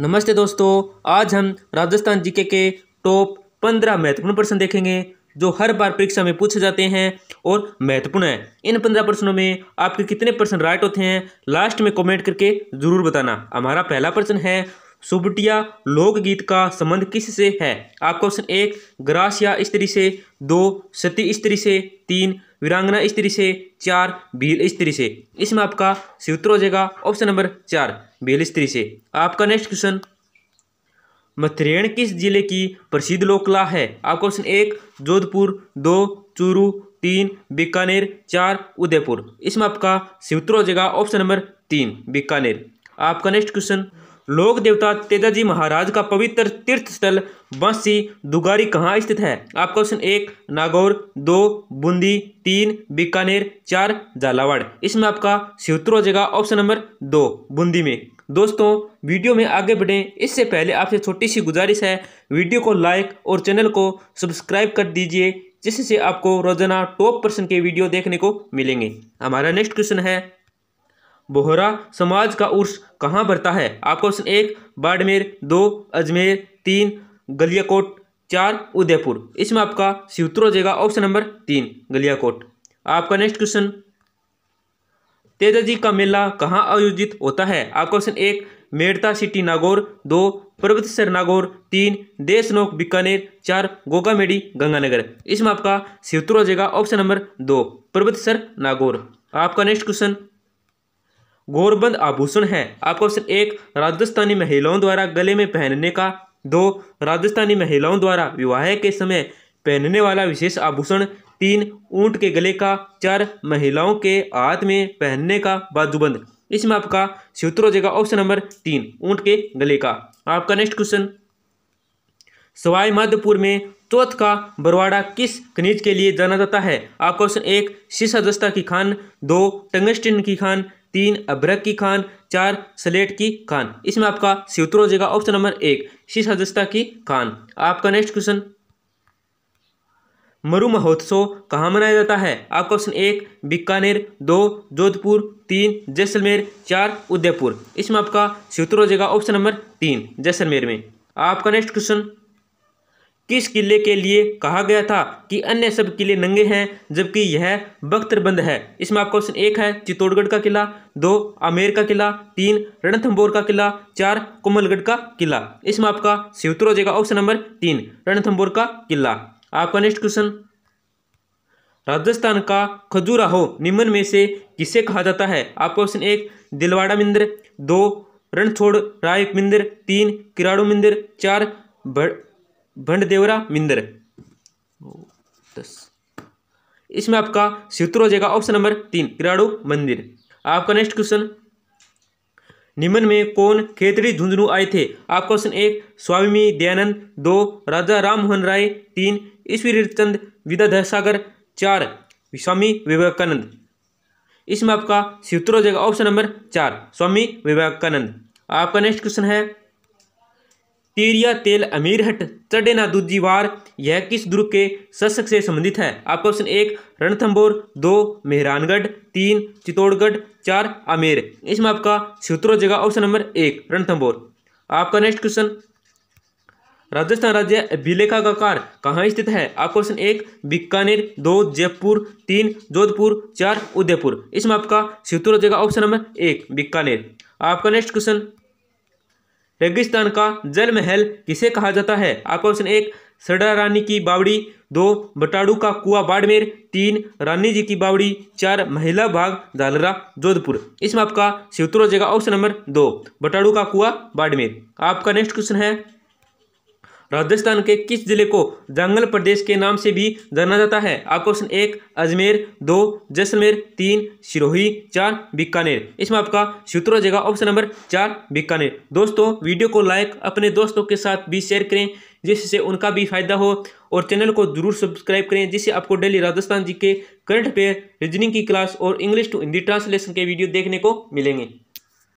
नमस्ते दोस्तों आज हम राजस्थान जीके के टॉप पंद्रह महत्वपूर्ण प्रश्न देखेंगे जो हर बार परीक्षा में पूछे जाते हैं और महत्वपूर्ण है इन पंद्रह प्रश्नों में आपके कितने प्रश्न राइट होते हैं लास्ट में कमेंट करके जरूर बताना हमारा पहला प्रश्न है सुबटिया लोकगीत का संबंध किस से है आपका ऑप्शन एक ग्रास या स्त्री से दो सती स्त्री से तीन वीरांगना स्त्री से चार भील स्त्री से इसमें आपका सूत्र हो जाएगा ऑप्शन नंबर चार भील स्त्री से आपका नेक्स्ट क्वेश्चन मथुरेण किस जिले की प्रसिद्ध लोकला है आपका ऑप्शन एक जोधपुर दो चूरू तीन बीकानेर चार उदयपुर इसमें आपका सूत्र हो जाएगा ऑप्शन नंबर तीन बीकानेर आपका नेक्स्ट क्वेश्चन लोक देवता तेजाजी महाराज का पवित्र तीर्थ स्थल बंसी दुगारी कहाँ स्थित है आपका ऑप्शन एक नागौर दो बूंदी तीन बीकानेर चार झालावाड़ इसमें आपका सूत्र हो जाएगा ऑप्शन नंबर दो बूंदी में दोस्तों वीडियो में आगे बढ़ें इससे पहले आपसे छोटी सी गुजारिश है वीडियो को लाइक और चैनल को सब्सक्राइब कर दीजिए जिससे आपको रोजाना टॉप पर्सन के वीडियो देखने को मिलेंगे हमारा नेक्स्ट क्वेश्चन है बोहरा समाज का उर्स कहाँ भरता है आपका ऑप्शन एक बाड़मेर दो अजमेर तीन गलियाकोट चार उदयपुर इसमें आपका सी उत्तर हो जाएगा ऑप्शन नंबर तीन गलियाकोट आपका नेक्स्ट क्वेश्चन तेजाजी का मेला कहाँ आयोजित होता है आपका ऑप्शन एक मेड़ता सिटी नागौर दो पर्वतसर नागौर तीन देशनोक बीकानेर चार गोगामेडी गंगानगर इसमें आपका सी उत्तर हो जाएगा ऑप्शन नंबर दो पर्वतसर नागौर आपका नेक्स्ट क्वेश्चन गोरबंद आभूषण है आपका ऑप्शन एक राजस्थानी महिलाओं द्वारा गले में पहनने का दो राजस्थानी महिलाओं द्वारा विवाह के समय पहनने वाला विशेष आभूषण तीन ऊंट के गले का चार महिलाओं के हाथ में पहनने का बाजूबंद इसमें आपका सूत्र हो जाएगा ऑप्शन नंबर तीन ऊंट के गले का आपका नेक्स्ट क्वेश्चन सवाई माधोपुर में चौथ का बरवाड़ा किस खनिज के लिए जाना जाता है आपका ऑप्शन एक शीशा दस्ता की खान दो टंगस्टिन की खान तीन अभ्रक की खान चार स्लेट की खान इसमें आपका सूत्र हो जाएगा ऑप्शन नंबर एक शीश दस्ता की खान आपका नेक्स्ट क्वेश्चन मरु महोत्सव कहाँ मनाया जाता है आपका ऑप्शन एक बीकानेर दो जोधपुर तीन जैसलमेर चार उदयपुर इसमें आपका सूत्र हो जाएगा ऑप्शन नंबर तीन जैसलमेर में आपका नेक्स्ट क्वेश्चन किस किले के लिए कहा गया था कि अन्य सब किले नंगे हैं जबकि यह बख्तरबंद है इसमें आपका ऑप्शन एक है चित्तौड़गढ़ का किला दो आमेर का किला तीन रणथम्बोर का किला चार कोमलगढ़ का किला इसमें आपका सिवतर हो जाएगा ऑप्शन नंबर तीन रणथंबोर का किला आपका नेक्स्ट क्वेश्चन राजस्थान का खजुराहो निम्न में से किसे कहा जाता है आपका ऑप्शन एक दिलवाड़ा मंदिर दो रणछोड़ राय मंदिर तीन किराड़ू मंदिर चार भंड देवरा मिंदर दस इसमें आपका सूत्र हो जाएगा ऑप्शन नंबर तीन किराड़ू मंदिर आपका नेक्स्ट क्वेश्चन निम्न में कौन खेतड़ी झुंझुनू आए थे आपका क्वेश्चन एक स्वामी दयानंद दो राजा राम मोहन राय तीन ईश्वरी चंद सागर चार स्वामी विवेकानंद इसमें आपका सूत्र हो जाएगा ऑप्शन नंबर चार स्वामी विवेकानंद आपका नेक्स्ट क्वेश्चन है तेरिया तेल अमीरहट चढ़े ना दूजी वार यह किस दुर्ग के शस्क से संबंधित है आपका ऑप्शन एक रणथंबोर दो मेहरानगढ़ तीन चित्तौड़गढ़ चार आमेर इसमें आपका सूत्रों जगह ऑप्शन नंबर एक रणथंबोर आपका नेक्स्ट क्वेश्चन राजस्थान राज्य अभिलेखा का कार कहाँ स्थित है आपका ऑप्शन एक बीकानेर दो जयपुर तीन जोधपुर चार उदयपुर इसमें आपका सूत्रों जगह ऑप्शन नंबर एक बीकानेर आपका नेक्स्ट क्वेश्चन रेगिस्तान का जल महल किसे कहा जाता है आपका ऑप्शन एक सरडा रानी की बावड़ी दो बटाड़ू का कुआ बाड़मेर तीन रानी जी की बावड़ी चार महिला भाग जालरा जोधपुर इसमें आपका सितुर हो जाएगा ऑप्शन नंबर दो बटाड़ू का कुआ बाड़मेर आपका नेक्स्ट क्वेश्चन है राजस्थान के किस जिले को जंगल प्रदेश के नाम से भी जाना जाता है आपका ऑप्शन एक अजमेर दो जैसलमेर तीन सिरोही चार बीकानेर इसमें आपका सूत्र हो जाएगा ऑप्शन नंबर चार बीकानेर दोस्तों वीडियो को लाइक अपने दोस्तों के साथ भी शेयर करें जिससे उनका भी फायदा हो और चैनल को जरूर सब्सक्राइब करें जिससे आपको daily Rajasthan G K current affair reasoning की क्लास और इंग्लिश टू हिंदी ट्रांसलेशन के वीडियो देखने को मिलेंगे